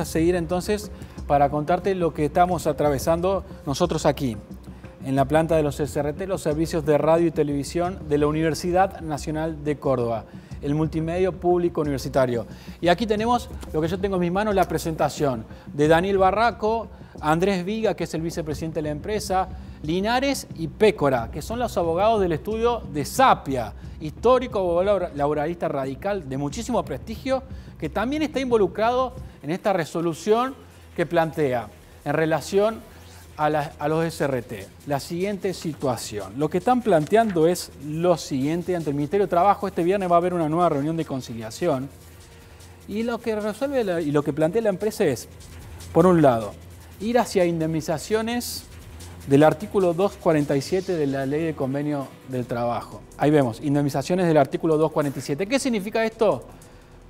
a seguir entonces para contarte lo que estamos atravesando nosotros aquí, en la planta de los SRT, los servicios de radio y televisión de la Universidad Nacional de Córdoba, el multimedio público universitario. Y aquí tenemos lo que yo tengo en mis manos, la presentación de Daniel Barraco, Andrés Viga, que es el vicepresidente de la empresa, Linares y Pécora, que son los abogados del estudio de Sapia, histórico abogado laboralista radical de muchísimo prestigio que también está involucrado en esta resolución que plantea en relación a, los SRT. La siguiente situación. Lo que están planteando es lo siguiente ante el Ministerio de Trabajo. Este viernes va a haber una nueva reunión de conciliación. Y lo que resuelve y lo que plantea la empresa es, por un lado, ir hacia indemnizaciones del artículo 247 de la Ley de Convenio del Trabajo. Ahí vemos, indemnizaciones del artículo 247. ¿Qué significa esto?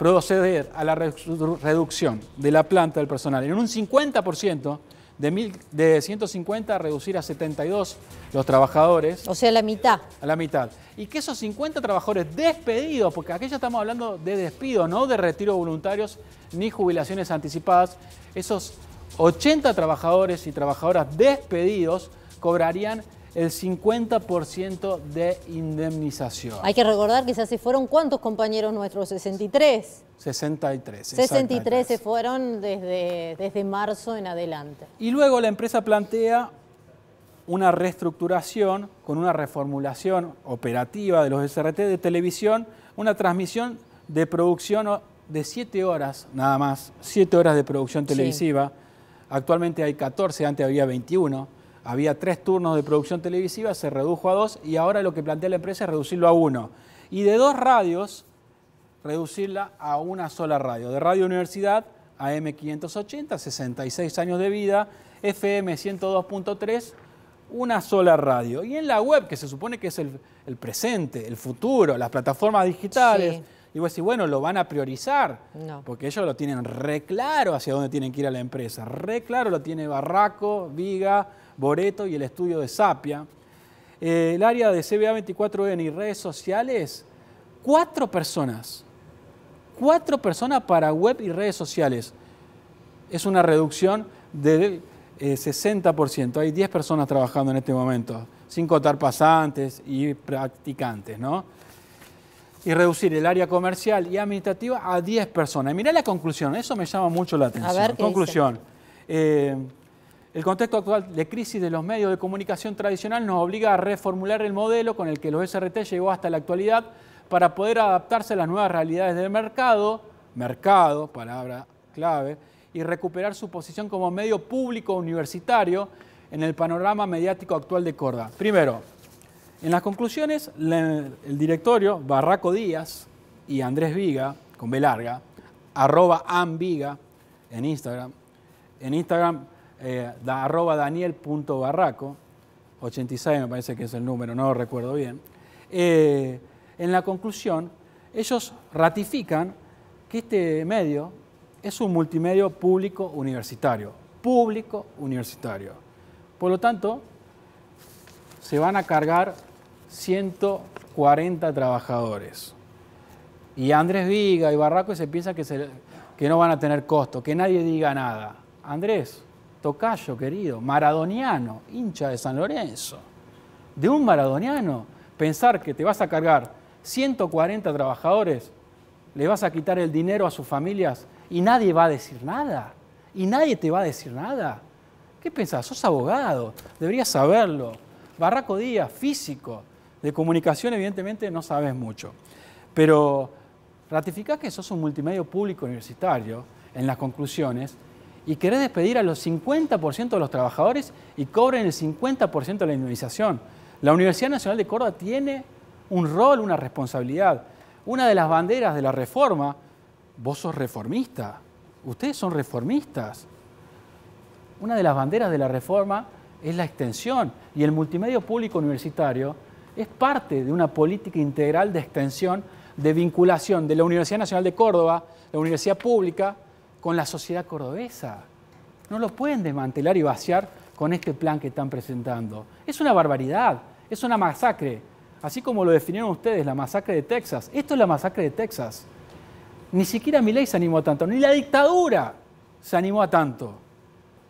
proceder a la reducción de la planta del personal en un 50%, de, de 150 a reducir a 72 los trabajadores. O sea, la mitad. A la mitad. Y que esos 50 trabajadores despedidos, porque aquí ya estamos hablando de despido, no de retiro voluntarios ni jubilaciones anticipadas, esos 80 trabajadores y trabajadoras despedidos cobrarían el 50% de indemnización. Hay que recordar que se se fueron cuántos compañeros nuestros, 63. 63. 63 se fueron desde, desde marzo en adelante. Y luego la empresa plantea una reestructuración con una reformulación operativa de los SRT de televisión, una transmisión de producción de 7 horas nada más, 7 horas de producción televisiva. Actualmente hay 14, antes había 21 había tres turnos de producción televisiva, se redujo a dos y ahora lo que plantea la empresa es reducirlo a uno. Y de dos radios, reducirla a una sola radio. De Radio Universidad, AM580, 66 años de vida, FM 102.3, una sola radio. Y en la web, que se supone que es el, presente, el futuro, las plataformas digitales. Y vos decís, bueno, lo van a priorizar, porque ellos lo tienen re claro hacia dónde tienen que ir a la empresa, re claro lo tiene Barraco, Viga, Boreto y el estudio de Sapia. Eh, el área de CBA24N y redes sociales, cuatro personas, cuatro personas para web y redes sociales. Es una reducción del 60%, eh, hay 10 personas trabajando en este momento, sin contar pasantes y practicantes, ¿no? y reducir el área comercial y administrativa a 10 personas. Mirá la conclusión, eso me llama mucho la atención. conclusión. Eh, el contexto actual de crisis de los medios de comunicación tradicional nos obliga a reformular el modelo con el que los SRT llegó hasta la actualidad para poder adaptarse a las nuevas realidades del mercado, mercado, palabra clave, y recuperar su posición como medio público universitario en el panorama mediático actual de Córdoba. Primero, en las conclusiones, el directorio Barraco Díaz y Andrés Viga, con B larga, arroba amviga en Instagram, en Instagram eh, da, arroba daniel.barraco, 86 me parece que es el número, no recuerdo bien, eh, en la conclusión, ellos ratifican que este medio es un multimedio público universitario, público universitario. Por lo tanto, se van a cargar 140 trabajadores. Y Andrés Viga y Barraco se piensa que, que no van a tener costo, que nadie diga nada. Andrés, tocayo querido, maradoniano, hincha de San Lorenzo. De un maradoniano, pensar que te vas a cargar 140 trabajadores, le vas a quitar el dinero a sus familias y nadie va a decir nada. Y nadie te va a decir nada. ¿Qué pensás? Sos abogado, deberías saberlo. Barraco Díaz, físico, de comunicación, evidentemente, no sabes mucho. Pero ratificás que sos un multimedio público universitario en las conclusiones y querés despedir a los 50% de los trabajadores y cobren el 50% de la indemnización. La Universidad Nacional de Córdoba tiene un rol, una responsabilidad. Una de las banderas de la reforma, vos sos reformista, ustedes son reformistas. Una de las banderas de la reforma es la extensión y el multimedio público universitario es parte de una política integral de extensión, de vinculación de la Universidad Nacional de Córdoba, la Universidad Pública, con la sociedad cordobesa. No lo pueden desmantelar y vaciar con este plan que están presentando. Es una barbaridad, es una masacre. Así como lo definieron ustedes, la masacre de Texas. Esto es la masacre de Texas. Ni siquiera mi ley se animó a tanto, ni la dictadura se animó a tanto.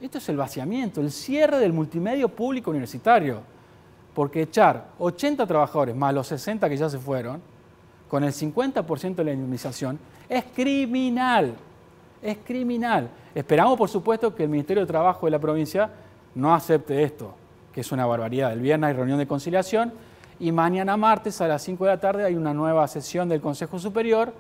Esto es el vaciamiento, el cierre del multimedio público universitario. Porque echar 80 trabajadores más los 60 que ya se fueron, con el 50% de la indemnización, es criminal. Es criminal. Esperamos, por supuesto, que el Ministerio de Trabajo de la provincia no acepte esto, que es una barbaridad. El viernes hay reunión de conciliación y mañana martes a las 5 de la tarde hay una nueva sesión del Consejo Superior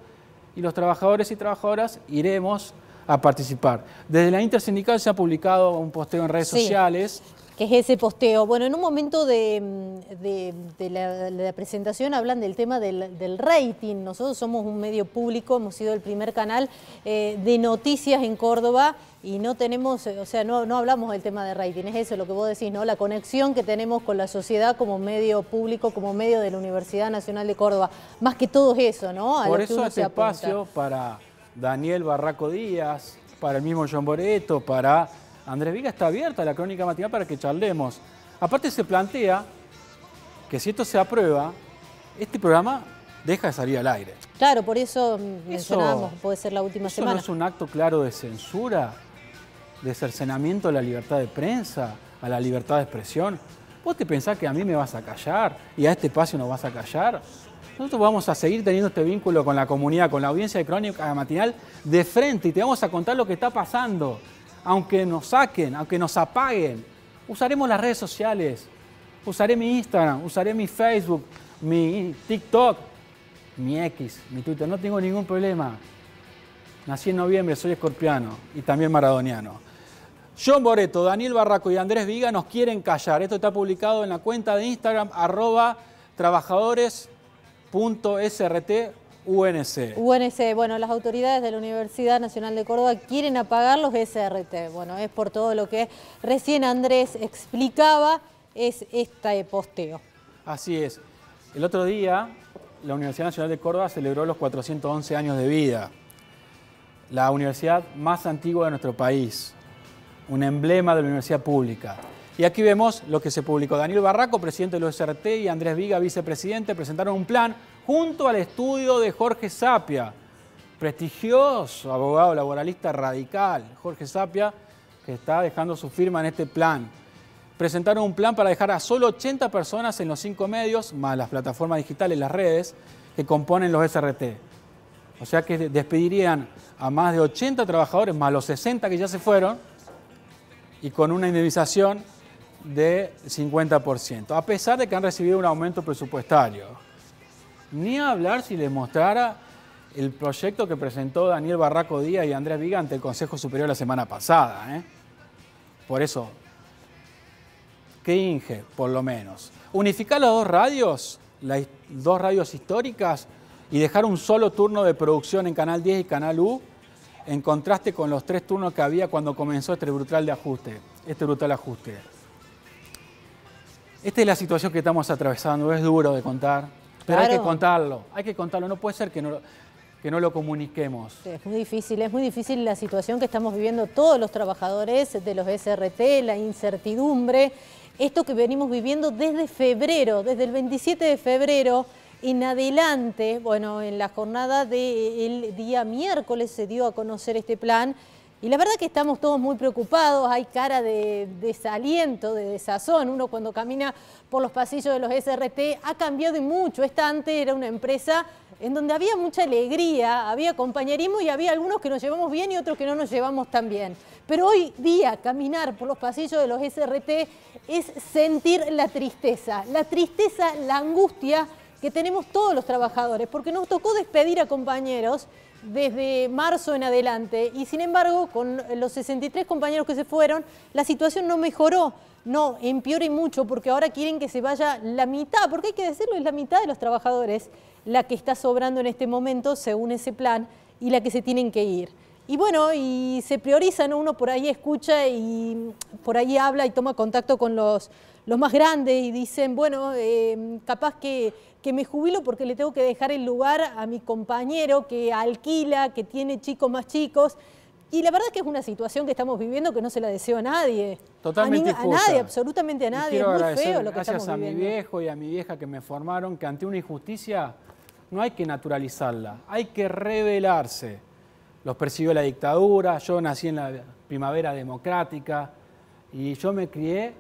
y los trabajadores y trabajadoras iremos a participar. Desde la Intersindical se ha publicado un posteo en redes sociales que es ese posteo. Bueno, en un momento de, mm, la, presentación hablan del tema del, rating. Nosotros somos un medio público, hemos sido el primer canal eh, de noticias en Córdoba y no tenemos, eh, o sea, no, no hablamos del tema de rating, es eso lo que vos decís, ¿no? La conexión que tenemos con la sociedad como medio público, como medio de la Universidad Nacional de Córdoba. Más que todo es eso, ¿no? Por eso hace espacio para Daniel Barraco Díaz, para el mismo John Boreto, para Andrés Viga está abierta a la crónica matinal para que charlemos. Aparte se plantea que si esto se aprueba, este programa deja de salir al aire. Claro, por eso, mm, mencionábamos, puede ser la última semana. ¿No es un acto claro de censura, de cercenamiento a la libertad de prensa, a la libertad de expresión? ¿Vos te pensás que a mí me vas a callar y a este espacio nos vas a callar? Nosotros vamos a seguir teniendo este vínculo con la comunidad, con la audiencia de Crónica Matinal de frente y te vamos a contar lo que está pasando aunque nos saquen, aunque nos apaguen. Usaremos las redes sociales, usaré mi Instagram, usaré mi Facebook, mi TikTok, mi X, mi Twitter. No tengo ningún problema. Nací en noviembre, soy escorpiano y también maradoniano. John Boreto, Daniel Barraco y Andrés Viga nos quieren callar. Esto está publicado en la cuenta de Instagram arroba trabajadores.srt UNC. UNC, bueno, las autoridades de la Universidad Nacional de Córdoba quieren apagar los SRT. Bueno, es por todo lo que recién Andrés explicaba, es este posteo. Así es. El otro día, la Universidad Nacional de Córdoba celebró los 411 años de vida. La universidad más antigua de nuestro país. Un emblema de la universidad pública. Y aquí vemos lo que se publicó. Daniel Barraco, presidente del SRT, y Andrés Viga, vicepresidente, presentaron un plan junto al estudio de Jorge Sapia, prestigioso abogado laboralista radical, Jorge Sapia, que está dejando su firma en este plan. Presentaron un plan para dejar a solo 80 personas en los cinco medios, más las plataformas digitales, las redes, que componen los SRT. O sea que despedirían a más de 80 trabajadores, más los 60 que ya se fueron, y con una indemnización de 50%, a pesar de que han recibido un aumento presupuestario. Ni hablar si les mostrara el proyecto que presentó Daniel Barraco Díaz y Andrés Viga ante el Consejo Superior la semana pasada. ¿eh? Por eso, inge, por lo menos. Unificar las dos radios, las dos radios históricas, y dejar un solo turno de producción en Canal 10 y Canal U, en contraste con los tres turnos que había cuando comenzó este brutal de ajuste. Este brutal ajuste. Esta es la situación que estamos atravesando, es duro de contar, pero hay que contarlo, hay que contarlo, no puede ser que no, que no lo comuniquemos. Es muy difícil, es muy difícil la situación que estamos viviendo todos los trabajadores de los SRT, la incertidumbre, esto que venimos viviendo desde febrero, desde el 27 de febrero en adelante, bueno, en la jornada del día miércoles se dio a conocer este plan, y la verdad que estamos todos muy preocupados, hay cara de desaliento, de desazón. Uno cuando camina por los pasillos de los SRT ha cambiado mucho. Esta antes era una empresa en donde había mucha alegría, había compañerismo y había algunos que nos llevamos bien y otros que no nos llevamos tan bien. Pero hoy día caminar por los pasillos de los SRT es sentir la tristeza, la tristeza, la angustia que tenemos todos los trabajadores, porque nos tocó despedir a compañeros desde marzo en adelante y sin embargo con los 63 compañeros que se fueron la situación no mejoró, no, empeora y mucho porque ahora quieren que se vaya la mitad, porque hay que decirlo, es la mitad de los trabajadores la que está sobrando en este momento según ese plan y la que se tienen que ir. Y bueno, y se priorizan, uno por ahí escucha y por ahí habla y toma contacto con los, los más grandes y dicen, bueno, em, capaz que, me jubilo porque le tengo que dejar el lugar a mi compañero que alquila, que tiene chicos más chicos. Y la verdad es que es una situación que estamos viviendo que no se la deseo a nadie. Totalmente. A, a nadie, absolutamente a nadie. Es muy feo lo que estamos gracias a mi viejo y a mi vieja que me formaron que ante una injusticia no hay que naturalizarla, hay que rebelarse los persiguió la dictadura, yo nací en la primavera democrática y yo me crié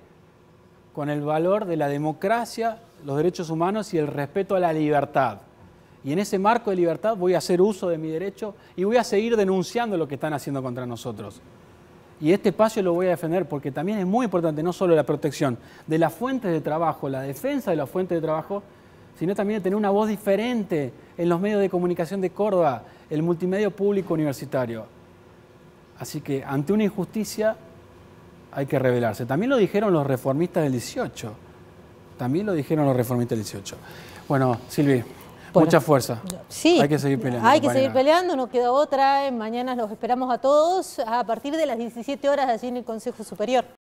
con el valor de la democracia, los derechos humanos y el respeto a la libertad. Y en ese marco de libertad voy a hacer uso de mi derecho y voy a seguir denunciando lo que están haciendo contra nosotros. Y este espacio lo voy a defender porque también es muy importante no solo la protección de las fuentes de trabajo, la defensa de las fuentes de trabajo, sino también de tener una voz diferente en los medios de comunicación de Córdoba, el multimedio público universitario. Así que ante una injusticia hay que rebelarse. También lo dijeron los reformistas del 18. También lo dijeron los reformistas del 18. Bueno, Silvi. Mucha fuerza. Sí. Hay que seguir peleando. Hay que seguir peleando, no queda otra. Mañana los esperamos a todos a partir de las 17 horas allí en el Consejo Superior.